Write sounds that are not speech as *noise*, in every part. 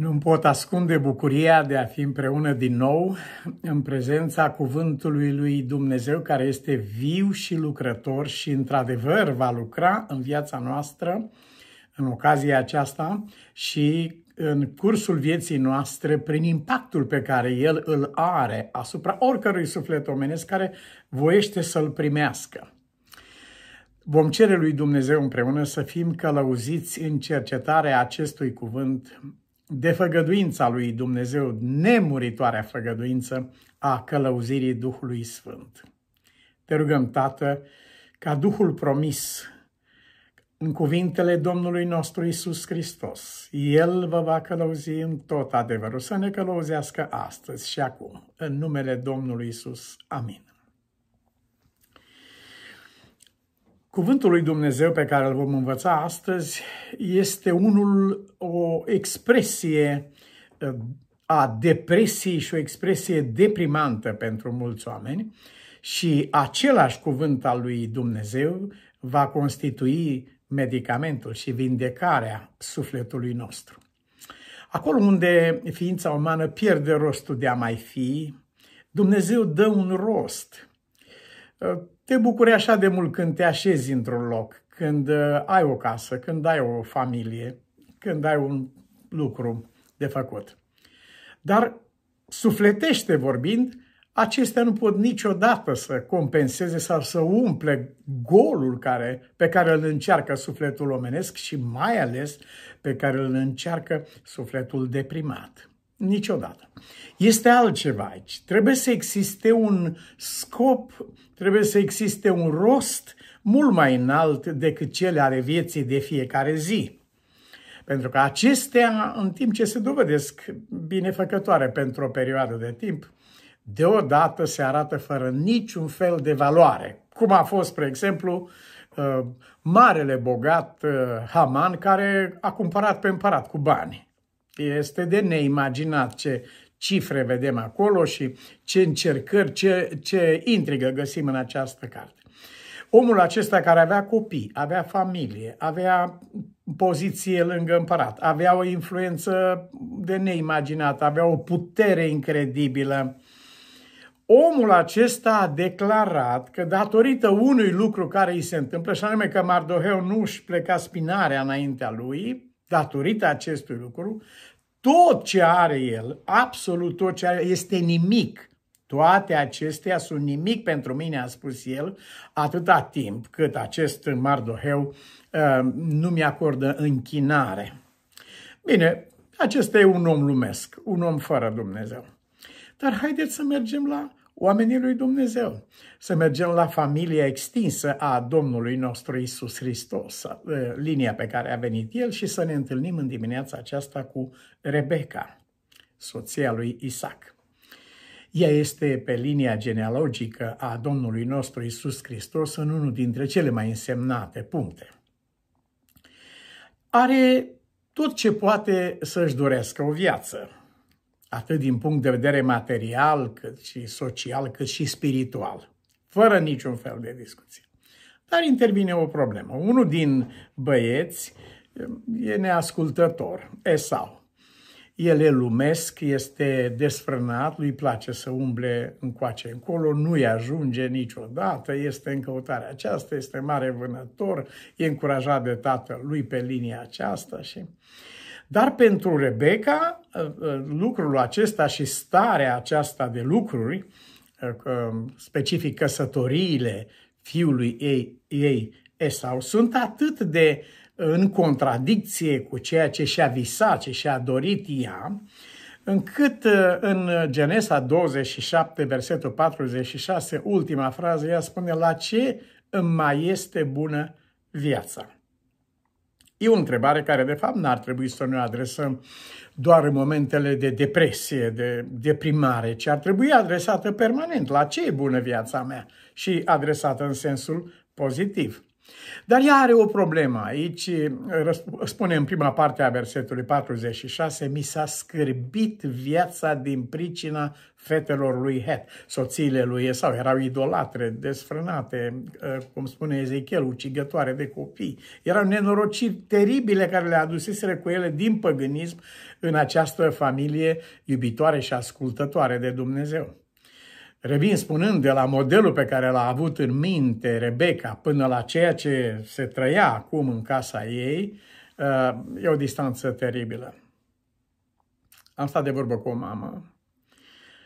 Nu pot ascunde bucuria de a fi împreună din nou în prezența cuvântului lui Dumnezeu care este viu și lucrător și într-adevăr va lucra în viața noastră în ocazia aceasta și în cursul vieții noastre prin impactul pe care el îl are asupra oricărui suflet omenesc care voiește să-l primească. Vom cere lui Dumnezeu împreună să fim călăuziți în cercetarea acestui cuvânt de făgăduința lui Dumnezeu, nemuritoarea făgăduință a călăuzirii Duhului Sfânt. Te rugăm, Tată, ca Duhul promis în cuvintele Domnului nostru Isus Hristos. El vă va călăuzi în tot adevărul, să ne călăuzească astăzi și acum, în numele Domnului Isus. Amin. Cuvântul lui Dumnezeu pe care îl vom învăța astăzi este unul, o expresie a depresiei și o expresie deprimantă pentru mulți oameni și același cuvânt al lui Dumnezeu va constitui medicamentul și vindecarea sufletului nostru. Acolo unde ființa umană pierde rostul de a mai fi, Dumnezeu dă un rost te bucuri așa de mult când te așezi într-un loc, când uh, ai o casă, când ai o familie, când ai un lucru de făcut. Dar, sufletește vorbind, acestea nu pot niciodată să compenseze sau să umple golul care, pe care îl încearcă sufletul omenesc și mai ales pe care îl încearcă sufletul deprimat. Niciodată. Este altceva aici. Trebuie să existe un scop, trebuie să existe un rost mult mai înalt decât cele ale vieții de fiecare zi. Pentru că acestea, în timp ce se dovedesc binefăcătoare pentru o perioadă de timp, deodată se arată fără niciun fel de valoare. Cum a fost, spre exemplu, uh, marele bogat uh, Haman care a cumpărat pe împărat cu bani. Este de neimaginat ce cifre vedem acolo și ce încercări, ce, ce intrigă găsim în această carte. Omul acesta care avea copii, avea familie, avea poziție lângă împărat, avea o influență de neimaginat, avea o putere incredibilă. Omul acesta a declarat că datorită unui lucru care îi se întâmplă, și anume că Mardoheu nu își pleca spinarea înaintea lui, Datorită acestui lucru, tot ce are el, absolut tot ce are, este nimic. Toate acestea sunt nimic pentru mine, a spus el, atâta timp cât acest Mardoheu uh, nu mi-acordă închinare. Bine, acesta e un om lumesc, un om fără Dumnezeu. Dar haideți să mergem la oamenii lui Dumnezeu. Să mergem la familia extinsă a Domnului nostru Isus Hristos, eh, linia pe care a venit El și să ne întâlnim în dimineața aceasta cu Rebecca, soția lui Isaac. Ea este pe linia genealogică a Domnului nostru Isus Hristos în unul dintre cele mai însemnate puncte. Are tot ce poate să-și dorească o viață atât din punct de vedere material, cât și social, cât și spiritual, fără niciun fel de discuție. Dar intervine o problemă. Unul din băieți e neascultător, Esau. El e lumesc, este desfrânat, lui place să umble încoace încolo, nu-i ajunge niciodată, este în căutarea aceasta, este mare vânător, e încurajat de tatăl lui pe linia aceasta și dar pentru Rebecca, uh, uh, lucrul acesta și starea aceasta de lucruri, uh, specific căsătoriile fiului ei, ei Esau, sunt atât de în contradicție cu ceea ce și-a visat, ce și-a dorit ea, încât în Genesa 27, versetul 46, ultima frază, ea spune la ce îmi mai este bună viața. E o întrebare care, de fapt, n-ar trebui să ne adresăm doar în momentele de depresie, de deprimare, ci ar trebui adresată permanent. La ce e bună viața mea? Și adresată în sensul pozitiv. Dar ea are o problemă. Aici eh, spune în prima parte a versetului 46, mi s-a scârbit viața din pricina fetelor lui Het. Soțiile lui Esau erau idolatre, desfrânate, eh, cum spune Ezechiel, ucigătoare de copii. Erau nenorociri teribile care le aduseseră cu ele din păgânism în această familie iubitoare și ascultătoare de Dumnezeu. Revin spunând de la modelul pe care l-a avut în minte Rebecca până la ceea ce se trăia acum în casa ei, uh, e o distanță teribilă. Am stat de vorbă cu o mamă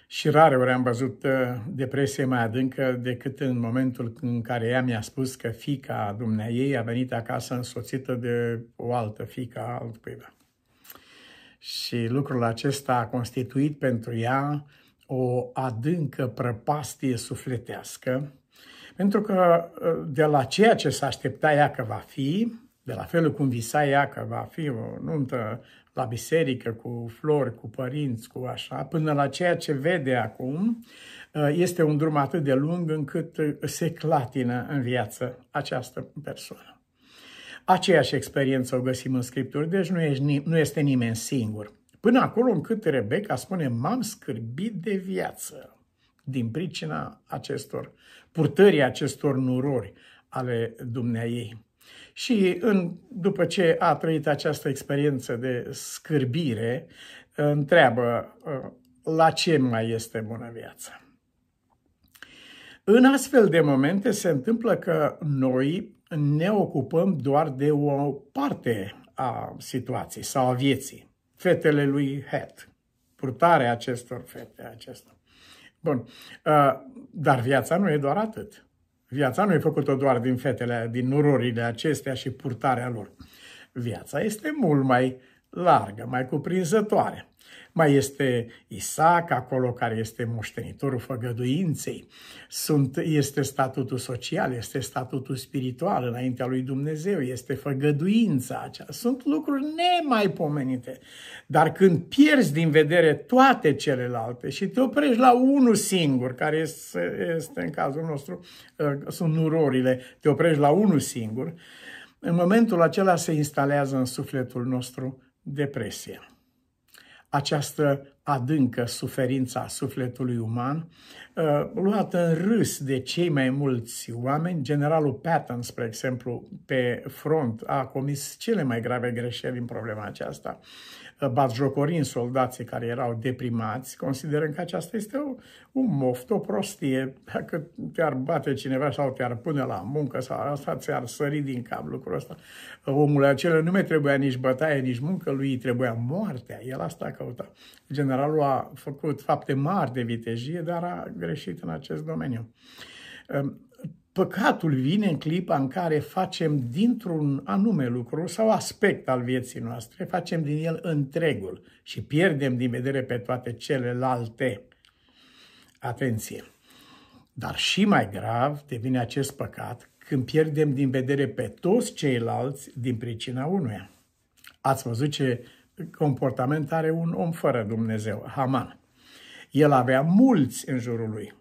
și rare ori am văzut uh, depresie mai adâncă decât în momentul în care ea mi-a spus că fica ei a venit acasă însoțită de o altă fică altcuiva. Și lucrul acesta a constituit pentru ea o adâncă prăpastie sufletească, pentru că ă, de la ceea ce s-a aștepta ea că va fi, de la felul cum visa ea că va fi o nuntă la biserică, cu flori, cu părinți, cu așa, până la ceea ce vede acum, ă, este un drum atât de lung încât se clatină în viață această persoană. Aceeași experiență o găsim în Scripturi, deci nu, ești, nu este nimeni singur. Până acolo încât Rebecca spune, m-am scârbit de viață din pricina acestor, purtării acestor nurori ale ei”. Și în, după ce a trăit această experiență de scârbire, întreabă uh, la ce mai este bună viața. În astfel de momente se întâmplă că noi ne ocupăm doar de o parte a situației sau a vieții fetele lui Het, purtarea acestor fete, acestor. Bun. Uh, dar viața nu e doar atât. Viața nu e făcută doar din fetele, din nurorile acestea și purtarea lor. Viața este mult mai largă, mai cuprinzătoare. Mai este Isaac acolo, care este moștenitorul făgăduinței. Sunt, este statutul social, este statutul spiritual înaintea lui Dumnezeu, este făgăduința aceea. Sunt lucruri nemaipomenite. Dar când pierzi din vedere toate celelalte și te oprești la unul singur, care este, este în cazul nostru, uh, sunt nurorile, te oprești la unul singur, în momentul acela se instalează în sufletul nostru depresia această adâncă suferință a sufletului uman, uh, luată în râs de cei mai mulți oameni. Generalul Patton, spre exemplu, pe front, a comis cele mai grave greșeli în problema aceasta batjocorind soldații care erau deprimați, considerând că aceasta este o, un moft, o prostie. Dacă te-ar bate cineva sau te-ar pune la muncă sau asta, ți-ar sări din cap lucrul ăsta. Omul acela nu mai trebuia nici bătaie, nici muncă, lui trebuia moartea. El asta căuta. Generalul a făcut fapte mari de vitejie, dar a greșit în acest domeniu ehm, Păcatul vine în clipa în care facem dintr-un anume lucru sau aspect al vieții noastre, facem din el întregul și pierdem din vedere pe toate celelalte. Atenție! Dar și mai grav devine acest păcat când pierdem din vedere pe toți ceilalți din pricina unuia. Ați văzut ce comportament are un om fără Dumnezeu, Haman. El avea mulți în jurul lui,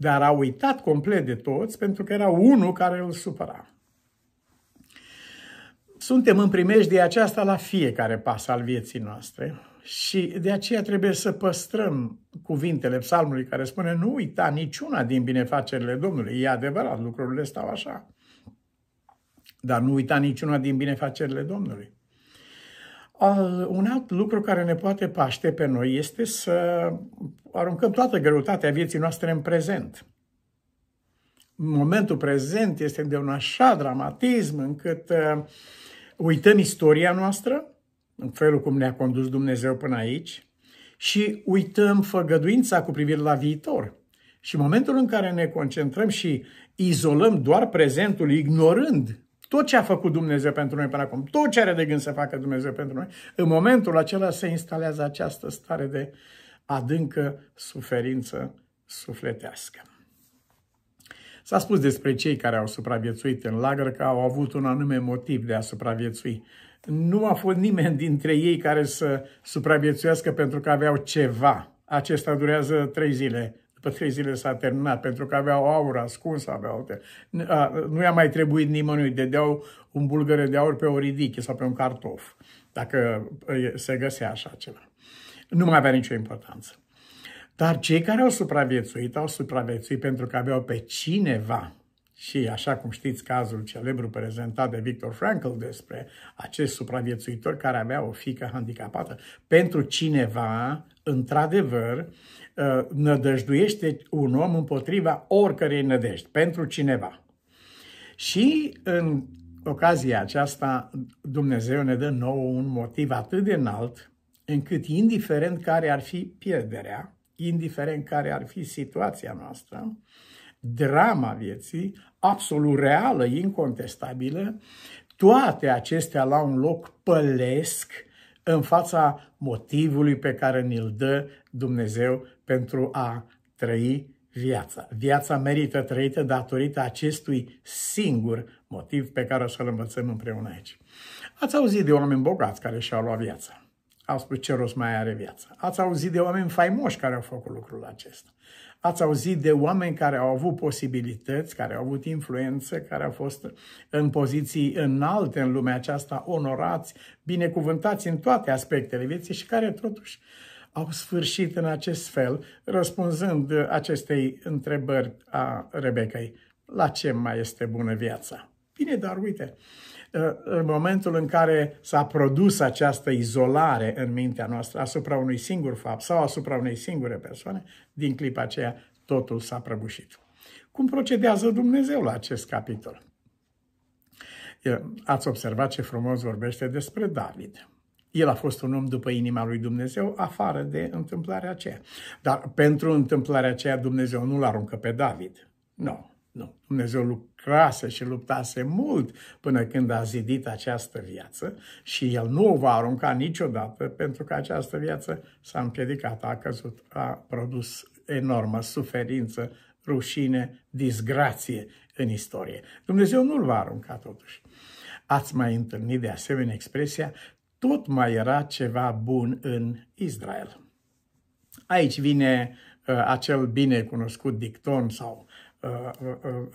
dar a uitat complet de toți pentru că era unul care îl supăra. Suntem în de aceasta la fiecare pas al vieții noastre și de aceea trebuie să păstrăm cuvintele psalmului care spune nu uita niciuna din binefacerile Domnului. E adevărat, lucrurile stau așa. Dar nu uita niciuna din binefacerile Domnului un alt lucru care ne poate paște pe noi este să aruncăm toată greutatea vieții noastre în prezent. Momentul prezent este de un așa dramatism încât uh, uităm istoria noastră, în felul cum ne-a condus Dumnezeu până aici, și uităm făgăduința cu privire la viitor. Și momentul în care ne concentrăm și izolăm doar prezentul, ignorând tot ce a făcut Dumnezeu pentru noi până acum, tot ce are de gând să facă Dumnezeu pentru noi, în momentul acela se instalează această stare de adâncă suferință sufletească. S-a spus despre cei care au supraviețuit în lagăr că au avut un anume motiv de a supraviețui. Nu a fost nimeni dintre ei care să supraviețuiască pentru că aveau ceva. Acesta durează trei zile, după trei zile s-a terminat, pentru că aveau aur ascuns, aveau alte. Nu i-a mai trebuit nimănui, dădeau un bulgăre de aur pe o ridiche sau pe un cartof, dacă se găsea așa ceva. Nu mai avea nicio importanță. Dar cei care au supraviețuit, au supraviețuit pentru că aveau pe cineva și, așa cum știți, cazul celebru prezentat de Victor Frankl despre acest supraviețuitor care avea o fică handicapată, pentru cineva, într-adevăr, ă, nădăjduiește un om împotriva oricărei nădejdi, pentru cineva. Și în ocazia aceasta Dumnezeu ne dă nouă un motiv atât de înalt încât indiferent care ar fi pierderea, indiferent care ar fi situația noastră, drama vieții, absolut reală, incontestabilă, toate acestea la un loc pălesc în fața motivului pe care ni-l dă Dumnezeu pentru a trăi viața. Viața merită trăită datorită acestui singur motiv pe care o să-l învățăm împreună aici. Ați auzit de oameni bogați care și-au luat viața. Au spus ce rost mai are viața. Ați auzit de oameni faimoși care au făcut lucrul acesta. Ați auzit de oameni care au avut posibilități, care au avut influență, care au fost în poziții înalte în lumea aceasta, onorați, binecuvântați în toate aspectele vieții și care totuși au sfârșit în acest fel, răspunzând acestei întrebări a Rebecăi. La ce mai este bună viața? Bine, dar uite, uh, în momentul în care s-a produs această izolare în mintea noastră asupra unui singur fapt sau asupra unei singure persoane, din clipa aceea totul s-a prăbușit. Cum procedează Dumnezeu la acest capitol? Ați observat ce frumos vorbește despre David. El a fost un om după inima lui Dumnezeu, afară de întâmplarea aceea. Dar pentru întâmplarea aceea Dumnezeu nu-l aruncă pe David. Nu. Nu. Dumnezeu lucrase și luptase mult până când a zidit această viață și El nu o va arunca niciodată pentru că această viață s-a împiedicat, a căzut, a produs enormă suferință, rușine, disgrație în istorie. Dumnezeu nu-l va arunca totuși. Ați mai întâlnit de asemenea expresia tot mai era ceva bun în Israel. Aici vine uh, acel bine cunoscut dicton sau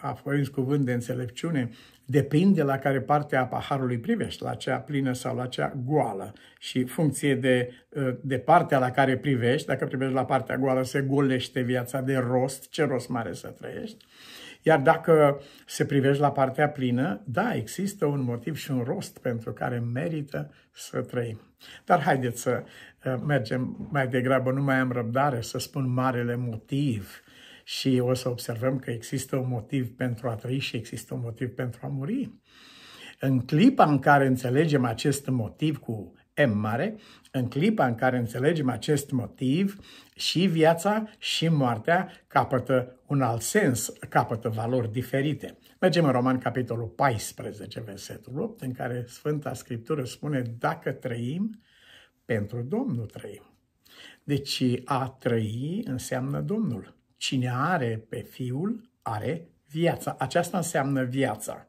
a folosit cuvânt de înțelepciune, depinde la care parte a paharului privești, la cea plină sau la cea goală. Și funcție de, ă, de partea la care privești, dacă privești la partea goală, se golește viața de rost, ce rost mare să trăiești. Iar dacă se privești la partea plină, da, există un motiv și un rost pentru care merită să trăim. Dar haideți să ă, mergem mai degrabă, nu mai am răbdare să spun marele motiv și o să observăm că există un motiv pentru a trăi și există un motiv pentru a muri. În clipa în care înțelegem acest motiv cu M mare, în clipa în care înțelegem acest motiv, și viața și moartea capătă un alt sens, capătă valori diferite. Mergem în Roman, capitolul 14, versetul 8, în care Sfânta Scriptură spune, dacă trăim, pentru Domnul trăim. Deci a trăi înseamnă Domnul. Cine are pe Fiul, are viața. Aceasta înseamnă viața.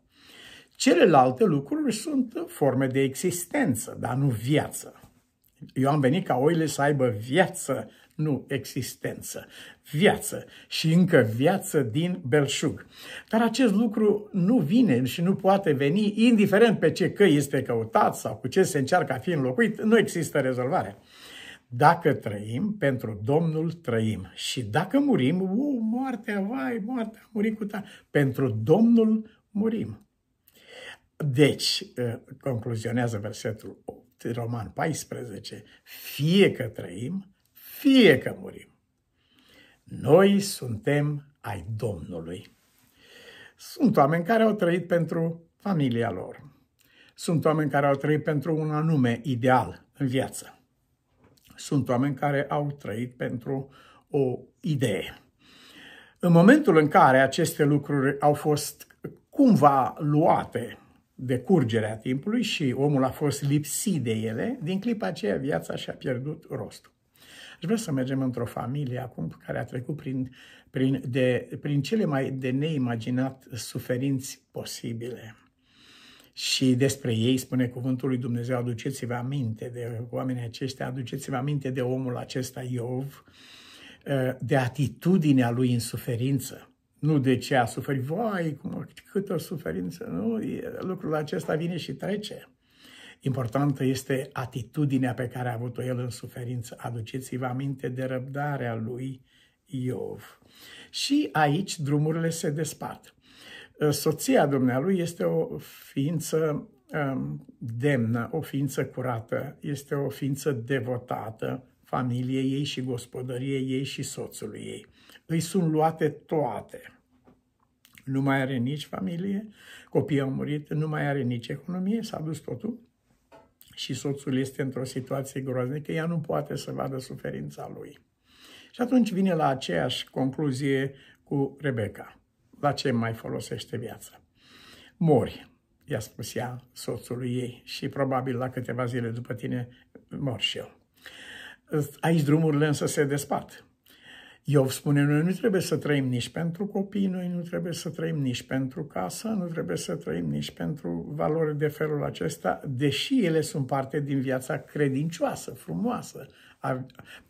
Celelalte lucruri sunt forme de existență, dar nu viață. Eu am venit ca oile să aibă viață, nu existență. Viață și încă viață din belșug. Dar acest lucru nu vine și nu poate veni, indiferent pe ce căi este căutat sau cu ce se încearcă a fi înlocuit, nu există rezolvare. Dacă trăim, pentru Domnul trăim. Și dacă murim, u, moartea, vai, moartea, a murit cu ta. Pentru Domnul murim. Deci, ă, concluzionează versetul 8, Roman 14, fie că trăim, fie că murim. Noi suntem ai Domnului. Sunt oameni care au trăit pentru familia lor. Sunt oameni care au trăit pentru un anume ideal în viață. Sunt oameni care au trăit pentru o idee. În momentul în care aceste lucruri au fost cumva luate de curgerea timpului și omul a fost lipsit de ele, din clipa aceea viața și-a pierdut rostul. Aș vrea să mergem într-o familie acum care a trecut prin, prin, de, prin cele mai de neimaginat suferinți posibile și despre ei spune cuvântul lui Dumnezeu, aduceți-vă aminte de oamenii aceștia, aduceți-vă aminte de omul acesta Iov, ă, de atitudinea lui în suferință. Nu de ce a suferit, voi cum, câtă suferință, nu, lucrul acesta vine și trece. Importantă este atitudinea pe care a avut-o el în suferință. Aduceți-vă aminte de răbdarea lui Iov. Și aici drumurile se despart. Soția dumnealui este o ființă um, demnă, o ființă curată, este o ființă devotată familiei ei și gospodăriei ei și soțului ei. Îi sunt luate toate. Nu mai are nici familie, copiii au murit, nu mai are nici economie, s-a dus totul și soțul este într-o situație groaznică, ea nu poate să vadă suferința lui. Și atunci vine la aceeași concluzie cu Rebecca la ce mai folosește viața? Mori, i-a spus ea soțului ei și probabil la câteva zile după tine mor și eu. Aici drumurile însă se despart. Iov spune, noi nu trebuie să trăim nici pentru copii, noi nu trebuie să trăim nici pentru casă, nu trebuie să trăim nici pentru valori de felul acesta, deși ele sunt parte din viața credincioasă, frumoasă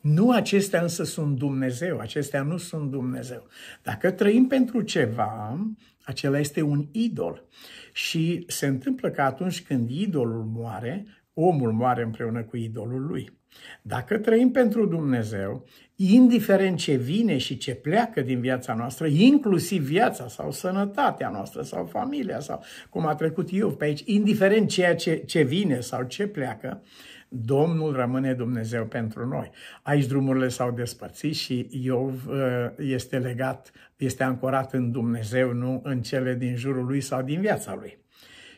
nu acestea însă sunt Dumnezeu, acestea nu sunt Dumnezeu. Dacă trăim pentru ceva, acela este un idol. Și se întâmplă că atunci când idolul moare, omul moare împreună cu idolul lui. Dacă trăim pentru Dumnezeu, indiferent ce vine și ce pleacă din viața noastră, inclusiv viața sau sănătatea noastră sau familia sau cum a trecut eu pe aici, indiferent ceea ce, ce vine sau ce pleacă, uh, Domnul rămâne Dumnezeu pentru noi. Aici drumurile s-au despărțit și Iov uh, este legat, este ancorat în Dumnezeu, nu în cele din jurul lui sau din viața lui.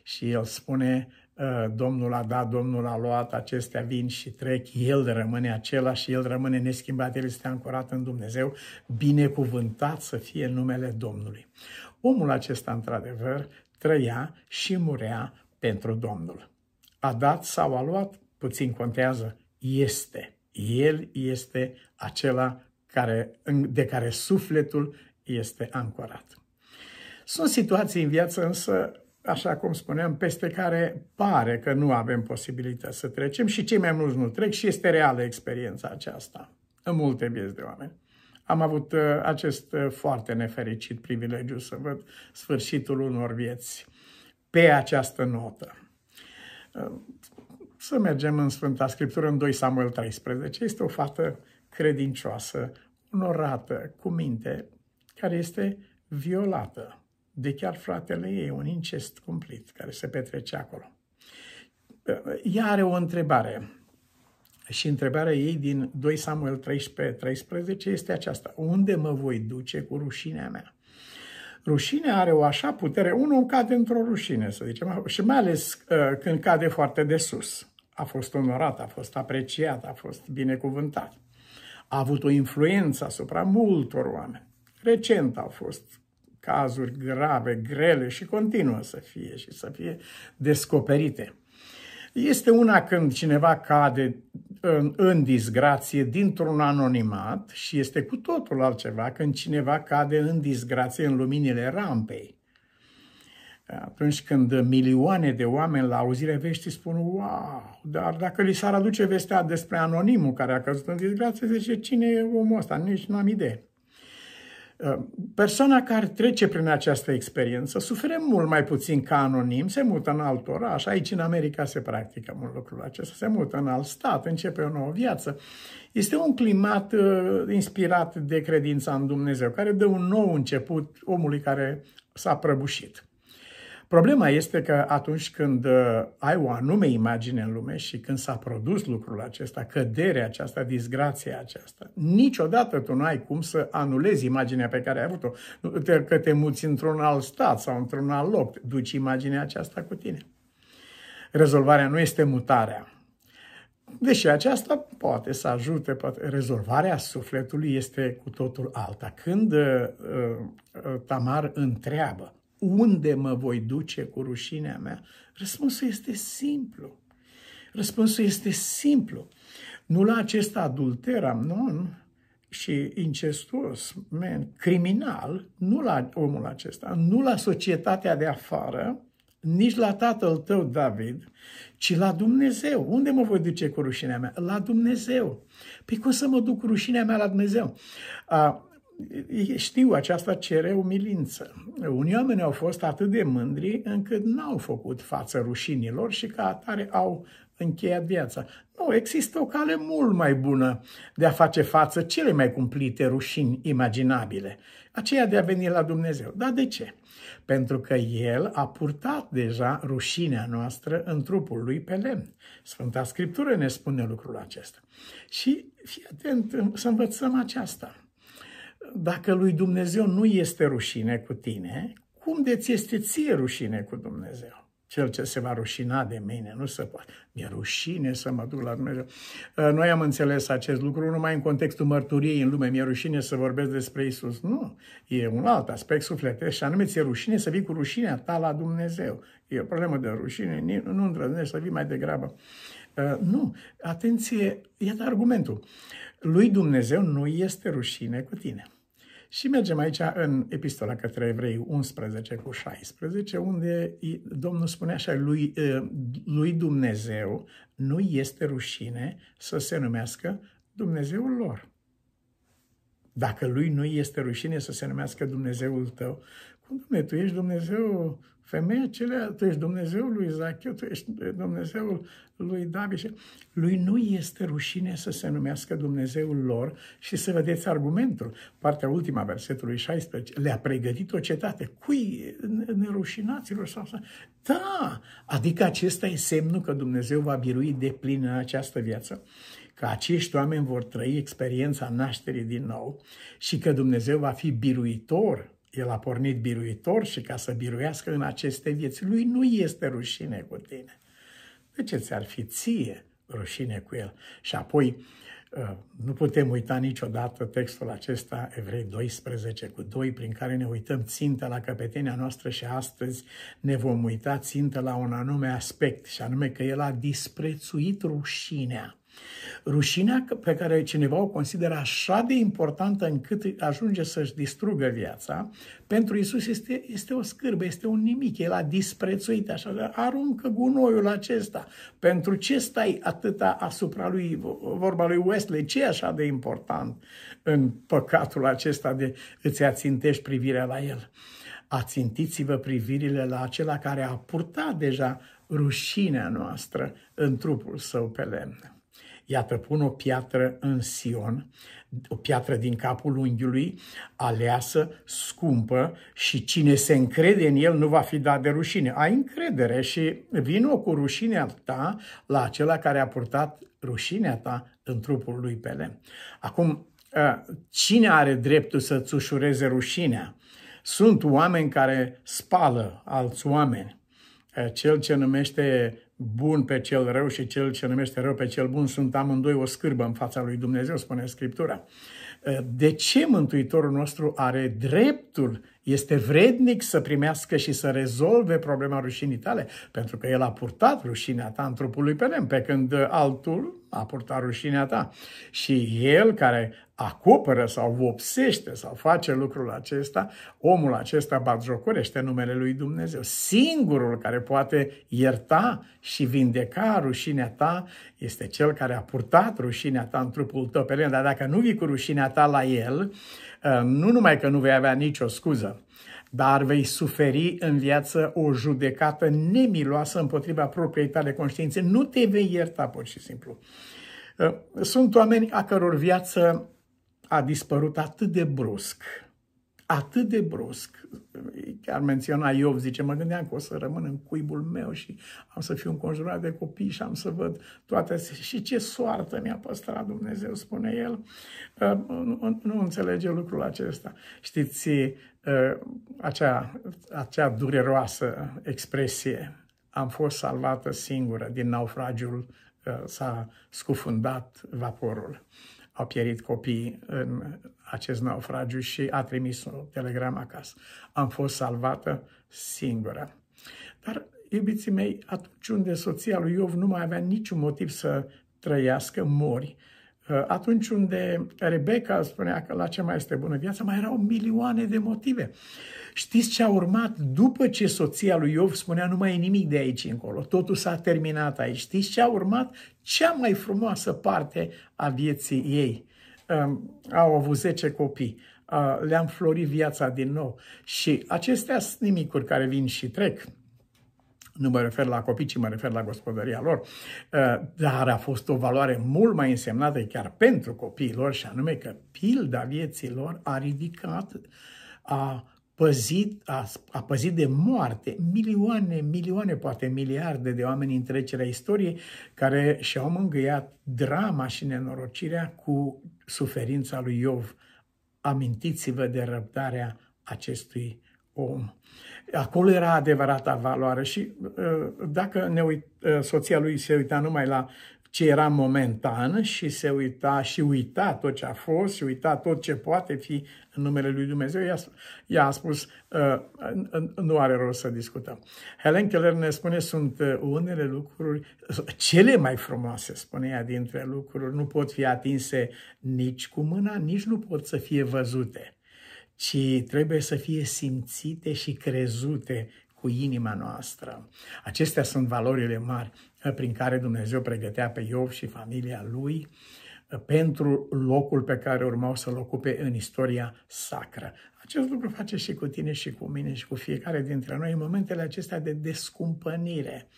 Și el spune, uh, Domnul a dat, Domnul a luat, acestea vin și trec, El rămâne același, El rămâne neschimbat, El este ancorat în Dumnezeu, binecuvântat să fie numele Domnului. Omul acesta, într-adevăr, trăia și murea pentru Domnul. A dat sau a luat, puțin contează, este. El este acela care, de care sufletul este ancorat. Sunt situații în viață însă, așa cum spuneam, peste care pare că nu avem posibilitatea să trecem și cei mai mulți nu trec și este reală experiența aceasta în multe vieți de oameni. Am avut uh, acest uh, foarte nefericit privilegiu să văd sfârșitul unor vieți pe această notă. Uh, să mergem în Sfânta Scriptură, în 2 Samuel 13. Este o fată credincioasă, onorată, cu minte, care este violată de chiar fratele ei, un incest cumplit care se petrece acolo. Ea are o întrebare și întrebarea ei din 2 Samuel 13, 13 este aceasta. Unde mă voi duce cu rușinea mea? Rușinea are o așa putere, unul cade într-o rușine, să zicem, și mai ales uh, când cade foarte de sus a fost onorat, a fost apreciat, a fost binecuvântat. A avut o influență asupra multor oameni. Recent au fost cazuri grave, grele și continuă să fie și să fie descoperite. Este una când cineva cade în, în disgrație dintr-un anonimat și este cu totul altceva când cineva cade în disgrație în luminile rampei atunci când milioane de oameni la auzire veștii spun wow, dar dacă li s-ar aduce vestea despre anonimul care a căzut în disgrație, zice cine e omul ăsta, nici nu am idee. Uh, persoana care trece prin această experiență suferă mult mai puțin ca anonim, se mută în alt oraș, aici în America se practică mult lucrul acesta, se mută în alt stat, începe o nouă viață. Este un climat uh, inspirat de credința în Dumnezeu, care dă un nou început omului care s-a prăbușit. Problema este că atunci când uh, ai o anume imagine în lume și când s-a produs lucrul acesta, căderea aceasta, disgrația aceasta, niciodată tu nu ai cum să anulezi imaginea pe care ai avut-o. Că te muți într-un alt stat sau într-un alt loc, duci imaginea aceasta cu tine. Rezolvarea nu este mutarea. Deși aceasta poate să ajute, poate, rezolvarea sufletului este cu totul alta. Când uh, uh, Tamar întreabă, unde mă voi duce cu rușinea mea? Răspunsul este simplu. Răspunsul este simplu. Nu la acest adulter amnon și incestuos, man, criminal, nu la omul acesta, nu la societatea de afară, nici la tatăl tău, David, ci la Dumnezeu. Unde mă voi duce cu rușinea mea? La Dumnezeu. Păi cum să mă duc cu rușinea mea la Dumnezeu? știu, aceasta cere umilință. Unii oameni au fost atât de mândri încât n-au făcut față rușinilor și ca atare au încheiat viața. Nu, există o cale mult mai bună de a face față cele mai cumplite rușini imaginabile, aceea de a veni la Dumnezeu. Dar de ce? Pentru că El a purtat deja rușinea noastră în trupul Lui pe lemn. Sfânta Scriptură ne spune lucrul acesta. Și fii atent să învățăm aceasta dacă lui Dumnezeu nu este rușine cu tine, cum de ți este ție rușine cu Dumnezeu? Cel ce se va rușina de mine, nu se poate. Mi-e rușine să mă duc la Dumnezeu. Ă, noi am înțeles acest lucru numai în contextul mărturiei în lume. Mi-e rușine să vorbesc despre Isus. Nu, e un alt aspect sufletesc și anume ți-e rușine să vii cu rușinea ta la Dumnezeu. E o problemă de rușine, nu îndrăznești să vii mai degrabă. Ă, nu, atenție, iată argumentul. Lui Dumnezeu nu este rușine cu tine. Și mergem aici în Epistola către Evrei 11 cu 16, unde Domnul spune așa, lui, lui Dumnezeu nu este rușine să se numească Dumnezeul lor. Dacă lui nu este rușine să se numească Dumnezeul tău, cum, Dumnezeu, tu ești Dumnezeu Femeia aceea, tu ești Dumnezeul lui Zacheu, tu ești eh, Dumnezeul lui David. Lui nu este rușine să se numească Dumnezeul lor și să vedeți argumentul. Partea ultima versetului 16, le-a pregătit o cetate. Cui nerușinaților? Sau, sau. Da, adică acesta e semnul că Dumnezeu va birui de plin în această viață că acești oameni vor trăi experiența nașterii din nou și că Dumnezeu va fi biruitor el a pornit biruitor și ca să biruiască în aceste vieți. Lui nu este rușine cu tine. De ce ți-ar fi ție rușine cu el? Și apoi uh, nu putem uita niciodată textul acesta, Evrei 12 cu 2, prin care ne uităm țintă la căpetenia noastră și astăzi ne vom uita țintă la un anume aspect, și anume că el a disprețuit rușinea Rușinea pe care cineva o consideră așa de importantă încât ajunge să-și distrugă viața, pentru Isus este, este o scârbă, este un nimic, el a disprețuit așa, aruncă gunoiul acesta. Pentru ce stai atâta asupra lui, vorba lui Wesley, ce e așa de important în păcatul acesta de îți ațintești privirea la el? Ațintiți-vă privirile la acela care a purtat deja rușinea noastră în trupul său pe lemn. Iată, pun o piatră în Sion, o piatră din capul unghiului, aleasă, scumpă și cine se încrede în el nu va fi dat de rușine. Ai încredere și vină cu rușinea ta la acela care a purtat rușinea ta în trupul lui pele. Acum, ă, cine are dreptul să-ți ușureze rușinea? Sunt oameni care spală alți oameni. Ă, cel ce numește bun pe cel rău și cel ce numește rău pe cel bun sunt amândoi o scârbă în fața lui Dumnezeu, spune Scriptura. De ce Mântuitorul nostru are dreptul este vrednic să primească și să rezolve problema rușinii tale, pentru că el a purtat rușinea ta în trupul lui Pelem, pe când altul a purtat rușinea ta. Și el care acoperă sau vopsește sau face lucrul acesta, omul acesta batjocorește numele lui Dumnezeu. Singurul care poate ierta și vindeca rușinea ta este cel care a purtat rușinea ta în trupul tău pe Dar dacă nu vii cu rușinea ta la el, Ehm, nu numai că nu vei avea nicio scuză, dar vei suferi în viață o judecată nemiloasă împotriva propriei tale conștiințe. Nu te vei ierta, pur și simplu. Ehm, sunt oameni a căror viață a dispărut atât de brusc, atât de brusc chiar menționa Iov, zice, mă gândeam că o să rămân în cuibul meu și am să fiu înconjurat de copii și am să văd toate. Și ce soartă mi-a păstrat Dumnezeu, spune el. Uh, nu, nu înțelege lucrul acesta. Știți, uh, acea, acea dureroasă expresie, am fost salvată singură din naufragiul, uh, s-a scufundat vaporul au pierit copii, în acest naufragiu și a trimis un telegram acasă. Am fost salvată singură. Dar, iubiții mei, atunci unde soția lui Iov nu mai avea niciun motiv să trăiască, mori, Uh, atunci unde Rebecca spunea că la ce mai este bună viața, mai erau milioane de motive. Știți ce a urmat după ce soția lui Iov spunea nu mai e nimic de aici încolo, totul s-a terminat aici. Știți ce a urmat? Cea mai frumoasă parte a vieții ei. Um, au avut 10 copii, uh, le-am florit viața din nou și acestea sunt nimicuri care vin și trec nu mă refer la copii, ci mă refer la gospodăria lor, uh, dar a fost o valoare mult mai însemnată chiar pentru copiilor și anume că pilda vieții lor a ridicat, a păzit, a, a păzit de moarte milioane, milioane, poate miliarde de oameni în trecerea istoriei care și-au mângâiat drama și nenorocirea cu suferința lui Iov. Amintiți-vă de răbdarea acestui om. Acolo era adevărata valoare și uh, dacă ne uit, uh, soția lui se uita numai la ce era momentan și se uita și uita tot ce a fost și uita tot ce poate fi în numele lui Dumnezeu, ea, ea a spus, uh, nu are rost să discutăm. Helen Keller ne spune, sunt uh, unele lucruri, *laughs* cele mai frumoase, spune ea, dintre lucruri, nu pot fi atinse nici cu mâna, nici nu pot să fie văzute ci trebuie să fie simțite și crezute cu inima noastră. Acestea sunt valorile mari uh, prin care Dumnezeu pregătea pe Iov și familia lui uh, pentru locul pe care urmau să-l ocupe în istoria sacră. Acest lucru face și cu tine și cu mine și cu fiecare dintre noi în momentele acestea de descumpănire,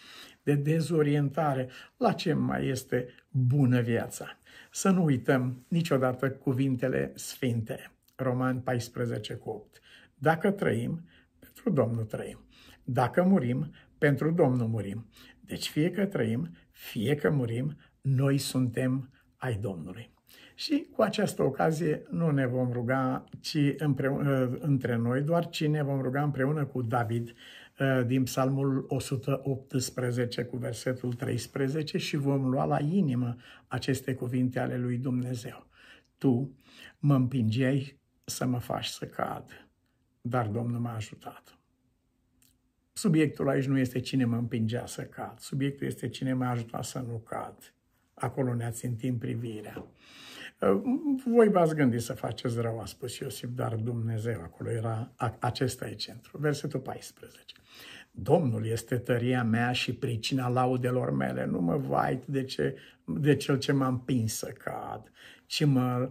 de dezorientare la ce mai este bună viața. Să nu uităm niciodată cuvintele sfinte. Roman 14 cu 8. Dacă trăim, pentru Domnul trăim. Dacă murim, pentru Domnul murim. Deci fie că trăim, fie că murim, noi suntem ai Domnului. Și cu această ocazie nu ne vom ruga ci împreună, între noi, doar ci ne vom ruga împreună cu David ă, din Psalmul 118 cu versetul 13 și vom lua la inimă aceste cuvinte ale lui Dumnezeu. Tu mă împingeai să mă faci să cad, dar Domnul m-a ajutat. Subiectul aici nu este cine mă împingea să cad, subiectul este cine m-a ajutat să nu cad. Acolo ne-ați țintit privirea. Voi v-ați gândit să faceți rău, a spus Iosif, dar Dumnezeu acolo era, acesta e centru. Versetul 14. Domnul este tăria mea și pricina laudelor mele. Nu mă vait de, ce, de cel ce m-a împins să cad, ci mă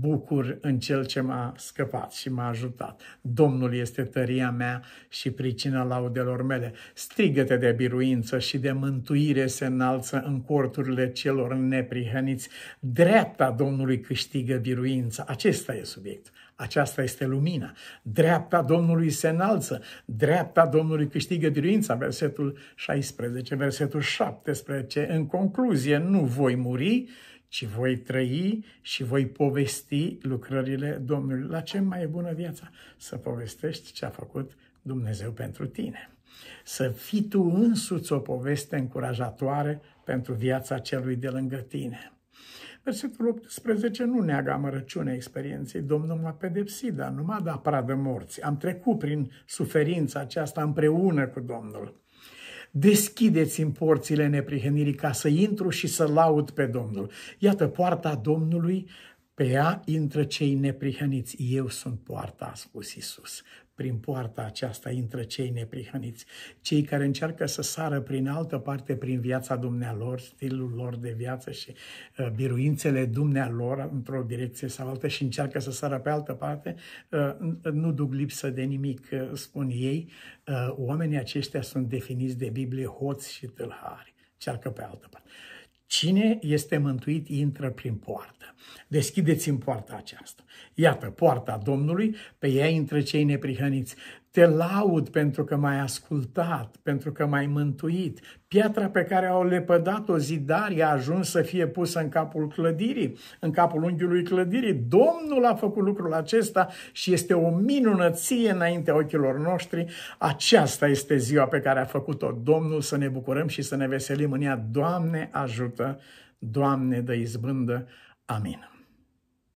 bucur în Cel ce m-a scăpat și m-a ajutat. Domnul este tăria mea și pricina laudelor mele. Strigăte de biruință și de mântuire se înalță în corturile celor neprihăniți. Dreapta Domnului câștigă biruința. Acesta e subiectul. Aceasta este lumina. Dreapta Domnului se înalță, dreapta Domnului câștigă biruința, versetul 16, versetul 17. În concluzie, nu voi muri, și voi trăi și voi povesti lucrările Domnului. La ce mai e bună viața? Să povestești ce a făcut Dumnezeu pentru tine. Să fii tu însuți o poveste încurajatoare pentru viața celui de lângă tine. Versetul 18 nu neagă amărăciunea experienței. Domnul m-a pedepsit, dar nu m-a dat pradă morții. Am trecut prin suferința aceasta împreună cu Domnul deschideți în porțile neprihănirii ca să intru și să laud pe Domnul. Iată poarta Domnului, pe ea intră cei neprihăniți. Eu sunt poarta, a spus Isus prin poarta aceasta intră cei neprihăniți, cei care încearcă să sară prin altă parte, prin viața dumnealor, stilul lor de viață și uh, biruințele dumnealor într-o direcție sau altă și încearcă să sară pe altă parte, uh, nu duc lipsă de nimic, uh, spun ei. oamenii aceștia sunt definiți de Biblie hoți și tâlhari, încearcă pe altă parte. Cine este mântuit intră prin poartă. Deschideți-mi poarta aceasta. Iată, poarta Domnului, pe ea intră cei neprihăniți. Te laud pentru că m-ai ascultat, pentru că m-ai mântuit. Piatra pe care au lepădat-o zidarii a ajuns să fie pusă în capul clădirii, în capul unghiului clădirii. Domnul a făcut lucrul acesta și este o minunăție înaintea ochilor noștri. Aceasta este ziua pe care a făcut-o Domnul, să ne bucurăm și să ne veselim în ea. Doamne ajută, Doamne dă izbândă. Amin.